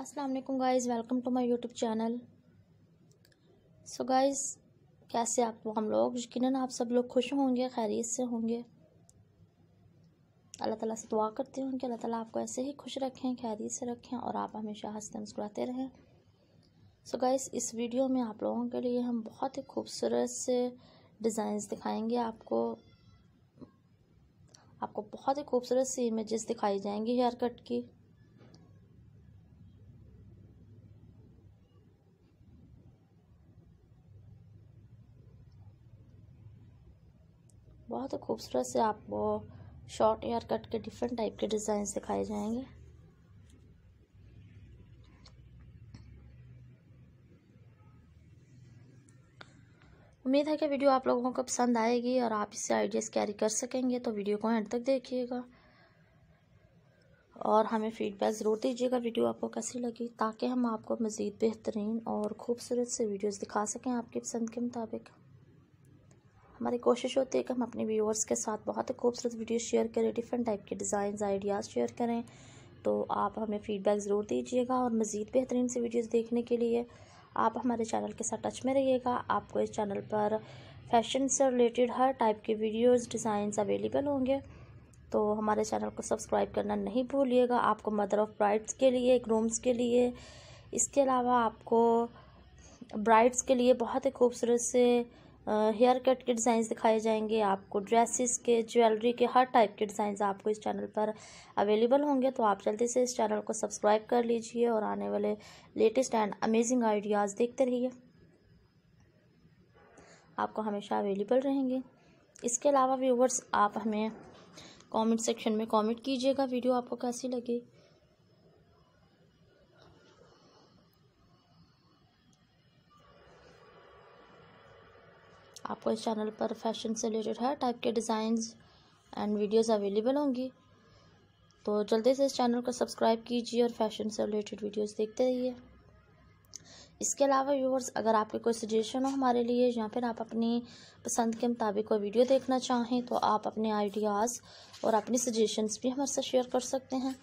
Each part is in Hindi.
अस्सलाम वालेकुम guys welcome to my YouTube channel so guys कैसे आप हम लोग यकीन आप सब लोग खुश होंगे खैरियत से होंगे अल्लाह ताला से दुआ करती हूँ कि अल्लाह ताला आपको ऐसे ही खुश रखें खैरियत से रखें और आप हमेशा हंसते मुस्कुराते रहें सो so गाइस इस वीडियो में आप लोगों के लिए हम बहुत ही खूबसूरत से डिज़ाइंस दिखाएंगे आपको आपको बहुत ही खूबसूरत सी इमेजेस दिखाई जाएंगी हेयर कट की बहुत ही खूबसूरत से आपको शॉर्ट हेयर कट के डिफरेंट टाइप के डिज़ाइन दिखाए जाएंगे उम्मीद है कि वीडियो आप लोगों को पसंद आएगी और आप इससे आइडियाज़ कैरी कर सकेंगे तो वीडियो को एंड तक देखिएगा और हमें फीडबैक ज़रूर दीजिएगा वीडियो आपको कैसी लगी ताकि हम आपको मज़ीद बेहतरीन और ख़ूबसूरत से वीडियोस दिखा सकें आपकी पसंद के मुताबिक हमारी कोशिश होती है कि हम अपने व्यूअर्स के साथ बहुत खूबसूरत वीडियो शेयर करें डिफरेंट टाइप के डिज़ाइन आइडियाज़ शेयर करें तो आप हमें फ़ीडबैक ज़रूर दीजिएगा और मज़ीद बेहतरीन से वीडियोज़ देखने के लिए आप हमारे चैनल के साथ टच में रहिएगा आपको इस चैनल पर फैशन से रिलेटेड हर टाइप के वीडियोस डिज़ाइन अवेलेबल होंगे तो हमारे चैनल को सब्सक्राइब करना नहीं भूलिएगा आपको मदर ऑफ़ ब्राइड्स के लिए ग्रूम्स के लिए इसके अलावा आपको ब्राइड्स के लिए बहुत ही खूबसूरत से हेयर कट के डिज़ाइंस दिखाए जाएंगे आपको ड्रेसेस के ज्वेलरी के हर टाइप के डिज़ाइंस आपको इस चैनल पर अवेलेबल होंगे तो आप जल्दी से इस चैनल को सब्सक्राइब कर लीजिए और आने वाले लेटेस्ट एंड अमेजिंग आइडियाज़ देखते रहिए आपको हमेशा अवेलेबल रहेंगे इसके अलावा व्यूवर्स आप हमें कमेंट सेक्शन में कमेंट कीजिएगा वीडियो आपको कैसी लगी आपको इस चैनल पर फैशन से रिलेटेड हर टाइप के डिज़ाइंस एंड वीडियोस अवेलेबल होंगी तो जल्दी से इस चैनल को सब्सक्राइब कीजिए और फैशन से रिलेटेड वीडियोस देखते रहिए इसके अलावा व्यूवर्स अगर आपके कोई सजेशन हो हमारे लिए या फिर आप अपनी पसंद के मुताबिक कोई वीडियो देखना चाहें तो आप अपने आइडियाज़ और अपनी सजेशंस भी हमारे साथ शेयर कर सकते हैं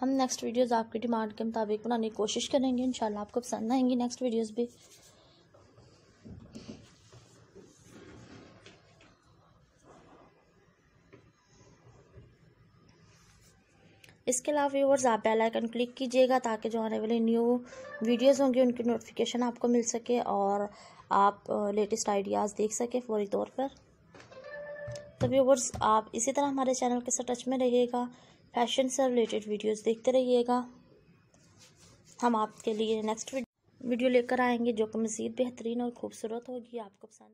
हम नेक्स्ट वीडियोस आपकी डिमांड के मुताबिक बनाने की कोशिश करेंगे इंशाल्लाह आपको पसंद आएंगी नेक्स्ट वीडियोस भी इसके अलावा व्यूवर्स आप बेल आइकन क्लिक कीजिएगा ताकि जो आने वाले न्यू वीडियोस होंगे उनकी नोटिफिकेशन आपको मिल सके और आप लेटेस्ट आइडियाज़ देख सकें फौरी तौर पर तो व्यूवर्स आप इसी तरह हमारे चैनल के साथ टच में रहिएगा फैशन से रिलेटेड वीडियोस देखते रहिएगा हम आपके लिए नेक्स्ट वीडियो लेकर आएंगे जो कि मज़ीद बेहतरीन और ख़ूबसूरत होगी आपको पसंद